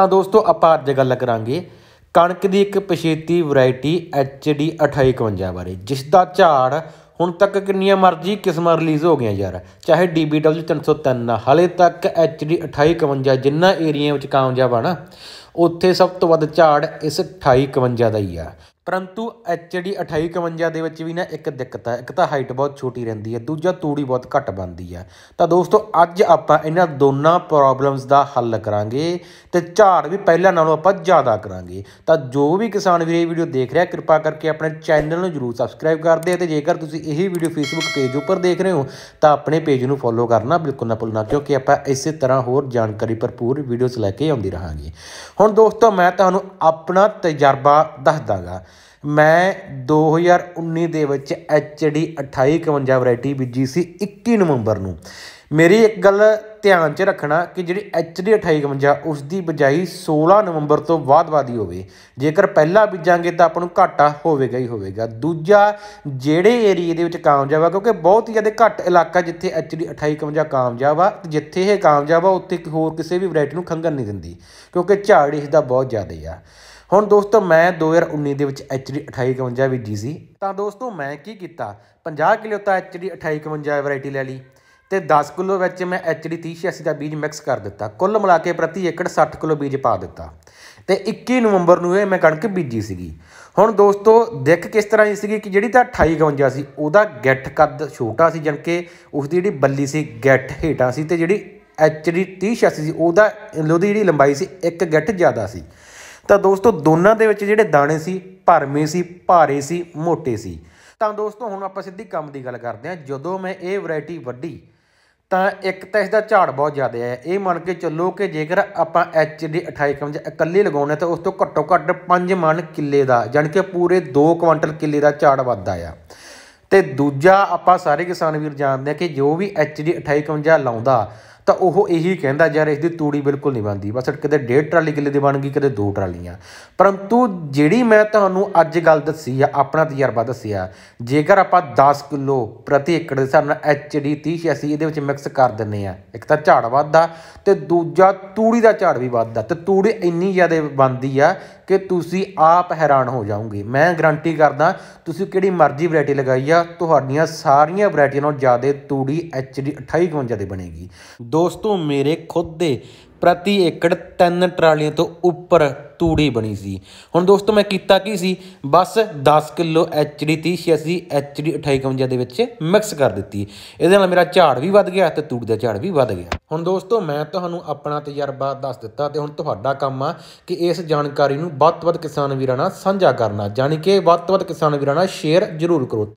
ਤਾਂ ਦੋਸਤੋ ਆਪਾਂ ਅੱਜ ਗੱਲ ਕਰਾਂਗੇ ਕਣਕ ਦੀ ਇੱਕ ਪਛੇਤੀ ਵੈਰਾਈਟੀ HD 2851 ਬਾਰੇ ਜਿਸ ਦਾ ਝਾੜ ਹੁਣ ਤੱਕ ਕਿੰਨੀਆਂ ਮਰਜ਼ੀ ਕਿਸਮਾਂ ਰਿਲੀਜ਼ ਹੋ ਗਈਆਂ ਯਾਰ ਚਾਹੇ DBW 303 ਹਲੇ ਤੱਕ HD 2851 ਜਿੰਨਾ ਏਰੀਆ ਵਿੱਚ ਕਾਮਯਾਬ ਆ ਨਾ ਉੱਥੇ ਸਭ ਤੋਂ ਵੱਧ ਝਾੜ ਇਸ 2851 ਦਾ ਹੀ ਆ ਪਰੰਤੂ HD 2851 ਦੇ ਵਿੱਚ ਵੀ ਨਾ ਇੱਕ ਦਿੱਕਤ ਹੈ ਇੱਕ ਤਾਂ ਹਾਈਟ ਬਹੁਤ ਛੋਟੀ ਰਹਿੰਦੀ ਹੈ ਦੂਜਾ ਤੂੜੀ ਬਹੁਤ ਘੱਟ ਬਣਦੀ ਹੈ ਤਾਂ ਦੋਸਤੋ ਅੱਜ ਆਪਾਂ ਇਹਨਾਂ ਦੋਨਾਂ ਪ੍ਰੋਬਲਮਸ ਦਾ ਹੱਲ ਕਰਾਂਗੇ ਤੇ ਝਾੜ ਵੀ ਪਹਿਲਾਂ ਨਾਲੋਂ ਆਪਾਂ ਜ਼ਿਆਦਾ ਕਰਾਂਗੇ ਤਾਂ ਜੋ ਵੀ ਕਿਸਾਨ ਵੀਰੇ ਵੀਡੀਓ ਦੇਖ ਰਿਹਾ ਕਿਰਪਾ ਕਰਕੇ ਆਪਣੇ ਚੈਨਲ ਨੂੰ ਜਰੂਰ ਸਬਸਕ੍ਰਾਈਬ ਕਰ ਦਿਓ ਤੇ ਜੇਕਰ ਤੁਸੀਂ ਇਹ ਵੀਡੀਓ ਫੇਸਬੁੱਕ ਪੇਜ ਉੱਪਰ ਦੇਖ ਰਹੇ ਹੋ ਤਾਂ ਆਪਣੇ ਪੇਜ ਨੂੰ ਫੋਲੋ ਕਰਨਾ ਬਿਲਕੁਲ ਨਾ ਭੁੱਲਣਾ ਕਿਉਂਕਿ ਆਪਾਂ ਇਸੇ ਤਰ੍ਹਾਂ ਹੋਰ ਜਾਣਕਾਰੀ ਭਰਪੂਰ ਵੀਡੀਓਜ਼ ਲੈ ਕੇ ਆਉਂਦੀ ਰਹਾਂਗੇ ਹੁਣ ਦੋਸਤੋ ਮੈਂ ਤੁਹਾਨੂੰ ਆਪਣਾ ਤਜਰਬਾ ਦੱਸਦਾਗਾ ਮੈਂ 2019 ਦੇ ਵਿੱਚ ਐਚ ਡੀ ਵੈਰਾਈਟੀ ਬੀਜੀ ਸੀ 21 ਨਵੰਬਰ ਨੂੰ ਮੇਰੀ ਇੱਕ ਗੱਲ ਧਿਆਨ 'ਚ ਰੱਖਣਾ ਕਿ ਜਿਹੜੀ ਐਚ ਡੀ 2851 ਉਸ ਦੀ ਬਜਾਈ 16 ਨਵੰਬਰ ਤੋਂ ਬਾਅਦ ਵਾਦੀ ਹੋਵੇ ਜੇਕਰ ਪਹਿਲਾਂ ਬੀਜਾਂਗੇ ਤਾਂ ਆਪਾਂ ਨੂੰ ਘਾਟਾ ਹੋਵੇਗਾ ਹੀ ਹੋਵੇਗਾ ਦੂਜਾ ਜਿਹੜੇ ਏਰੀਏ ਦੇ ਵਿੱਚ ਕਾਮਯਾਬ ਆ ਕਿਉਂਕਿ ਬਹੁਤ ਹੀ ਜ਼ਿਆਦਾ ਘੱਟ ਇਲਾਕਾ ਜਿੱਥੇ ਐਚ ਡੀ 2851 ਕਾਮਯਾਬ ਆ ਤੇ ਜਿੱਥੇ ਇਹ ਕਾਮਯਾਬ ਆ ਉੱਥੇ ਹੋਰ ਕਿਸੇ ਵੀ ਵੈਰਾਈਟੀ ਨੂੰ ਖੰਗਣ ਨਹੀਂ ਦਿੰਦੀ ਕਿਉਂਕਿ ਝਾੜ ਇਸ ਦਾ ਬਹੁਤ ਜ਼ਿਆਦਾ ਆ ਹੁਣ ਦੋਸਤੋ ਮੈਂ 2019 ਦੇ ਵਿੱਚ ਐਚਡੀ 2851 ਵੀ ਜੀ ਸੀ ਤਾਂ ਦੋਸਤੋ ਮੈਂ ਕੀ ਕੀਤਾ 50 ਕਿਲੋ ਤਾਂ ਐਚਡੀ 2851 ਵੈਰਾਈਟੀ ਲੈ ਲਈ ਤੇ 10 ਕਿਲੋ ਵਿੱਚ ਮੈਂ ਐਚਡੀ 3086 ਦਾ ਬੀਜ ਮਿਕਸ ਕਰ ਦਿੱਤਾ ਕੁੱਲ ਮਿਲਾ ਕੇ ਪ੍ਰਤੀ ਏਕੜ 60 ਕਿਲੋ ਬੀਜ ਪਾ ਦਿੱਤਾ ਤੇ 21 ਨਵੰਬਰ ਨੂੰ ਇਹ ਮੈਂ ਕਣਕ ਬੀਜੀ ਸੀਗੀ ਹੁਣ ਦੋਸਤੋ ਦਿੱਖ ਕਿਸ ਤਰ੍ਹਾਂ ਦੀ ਸੀਗੀ ਕਿ ਜਿਹੜੀ ਤਾਂ 2851 ਸੀ ਉਹਦਾ ਗੱਠ ਕੱਦ ਛੋਟਾ ਸੀ ਜਨਕੇ ਉਸ ਦੀ ਜਿਹੜੀ ਬੱਲੀ ਸੀ ਗੱਠ ਹੇਟਾ ਸੀ ਤੇ ਜਿਹੜੀ ਐਚਡੀ 3086 ਸੀ ਉਹਦਾ ਉਹਦੀ ਜਿਹੜੀ ਲੰਬਾਈ ਸੀ ਇੱਕ ਗੱਠ ਜ਼ਿਆਦਾ ਸੀ ਤਾਂ ਦੋਸਤੋ ਦੋਨਾਂ ਦੇ ਵਿੱਚ ਜਿਹੜੇ ਦਾਣੇ ਸੀ ਭਰਮੇ ਸੀ ਭਾਰੇ ਸੀ ਮੋਟੇ ਸੀ ਤਾਂ ਦੋਸਤੋ ਹੁਣ ਆਪਾਂ ਸਿੱਧੀ ਕੰਮ ਦੀ ਗੱਲ ਕਰਦੇ ਹਾਂ ਜਦੋਂ ਮੈਂ ਇਹ ਵੈਰਾਈਟੀ ਵੱਢੀ ਤਾਂ ਇੱਕ ਤਾਂ ਇਸ ਦਾ ਝਾੜ ਬਹੁਤ ਜ਼ਿਆਦਾ ਹੈ ਇਹ ਮੰਨ ਕੇ ਚੱਲੋ ਕਿ ਜੇਕਰ ਆਪਾਂ ਐਚ ਡੀ 2851 ਇਕੱਲੇ ਲਗਾਉਣਾ ਤਾਂ ਉਸ ਤੋਂ ਘੱਟੋ ਘੱਟ 5 ਮਣ ਕਿੱਲੇ ਦਾ ਯਾਨੀ ਕਿ ਪੂਰੇ 2 ਕੁਇੰਟਲ ਕਿੱਲੇ ਦਾ ਝਾੜ ਵੱਧਦਾ ਆ ਤੇ ਦੂਜਾ ਆਪਾਂ ਸਾਰੇ ਕਿਸਾਨ ਵੀਰ ਜਾਣਦੇ ਆ ਕਿ ਜੋ ਵੀ ਐਚ ਡੀ 2851 ਲਾਉਂਦਾ ਤਾਂ ਉਹ ਇਹੀ ਕਹਿੰਦਾ ਯਾਰ ਇਸ ਦੀ ਤੂੜੀ ਬਿਲਕੁਲ ਨਹੀਂ ਬਣਦੀ ਬਸ ਕਿਤੇ ਡੇਢ ਟਰਾਲੀ ਕਿੱਲੇ ਦੀ ਬਣ ਗਈ ਕਦੇ ਦੋ ਟਰਾਲੀਆਂ ਪਰੰਤੂ ਜਿਹੜੀ ਮੈਂ ਤੁਹਾਨੂੰ ਅੱਜ ਗੱਲ ਦੱਸੀ ਆ ਆਪਣਾ ਤਜਰਬਾ ਦੱਸਿਆ ਜੇਕਰ ਆਪਾਂ 10 ਕਿਲੋ ਪ੍ਰਤੀ ਏਕੜ ਦੇ ਹਿਸਾਬ ਨਾਲ ਐਚਡੀ 3086 ਇਹਦੇ ਵਿੱਚ ਮਿਕਸ ਕਰ ਦਿੰਨੇ ਆ ਇੱਕ ਤਾਂ ਝਾੜ ਵੱਧਦਾ ਤੇ ਦੂਜਾ ਤੂੜੀ ਦਾ ਝਾੜ ਵੀ ਵੱਧਦਾ ਤੇ ਤੂੜੀ ਇੰਨੀ ਜ਼ਿਆਦਾ ਬਣਦੀ ਆ ਕਿ ਤੁਸੀਂ ਆਪ ਹੈਰਾਨ ਹੋ ਜਾਓਗੇ ਮੈਂ ਗਰੰਟੀ ਕਰਦਾ ਤੁਸੀਂ ਕਿਹੜੀ ਮਰਜ਼ੀ ਵੈਰਾਈਟੀ ਲਗਾਈ ਆ ਤੁਹਾਡੀਆਂ ਸਾਰੀਆਂ ਵੈਰਾਈਟੀਆਂ ਨਾਲੋਂ ਜ਼ਿਆਦਾ ਤੂੜੀ ਐਚਡੀ 2851 ਦੇ ਬਣੇਗੀ ਦੋਸਤੋ ਮੇਰੇ ਖੁਦ ਦੇ ਪ੍ਰਤੀ ਏਕੜ ਤਿੰਨ ਟਰਾਲੀਆਂ ਤੋਂ ਉੱਪਰ ਤੂੜੀ ਬਣੀ ਸੀ ਹੁਣ ਦੋਸਤੋ ਮੈਂ ਕੀਤਾ ਕੀ ਸੀ ਬਸ 10 ਕਿਲੋ ਐਚਡੀ 3086 ਐਚਡੀ 2851 ਦੇ ਵਿੱਚ ਮਿਕਸ ਕਰ ਦਿੱਤੀ ਇਹਦੇ ਨਾਲ ਮੇਰਾ ਝਾੜ ਵੀ ਵੱਧ ਗਿਆ ਤੇ ਤੂੜੀ ਦਾ ਝਾੜ ਵੀ ਵੱਧ ਗਿਆ ਹੁਣ ਦੋਸਤੋ ਮੈਂ ਤੁਹਾਨੂੰ ਆਪਣਾ ਤਜਰਬਾ ਦੱਸ ਦਿੱਤਾ ਤੇ ਹੁਣ ਤੁਹਾਡਾ ਕੰਮ ਆ ਕਿ ਇਸ ਜਾਣਕਾਰੀ ਨੂੰ ਵੱਧ ਤੋਂ ਵੱਧ ਕਿਸਾਨ ਵੀਰਾਂ ਨਾਲ ਸਾਂਝਾ ਕਰਨਾ ਯਾਨੀ ਕਿ ਵੱਧ ਤੋਂ ਵੱਧ ਕਿਸਾਨ ਵੀਰਾਂ ਨਾਲ ਸ਼ੇਅਰ ਜ਼ਰੂਰ ਕਰੋ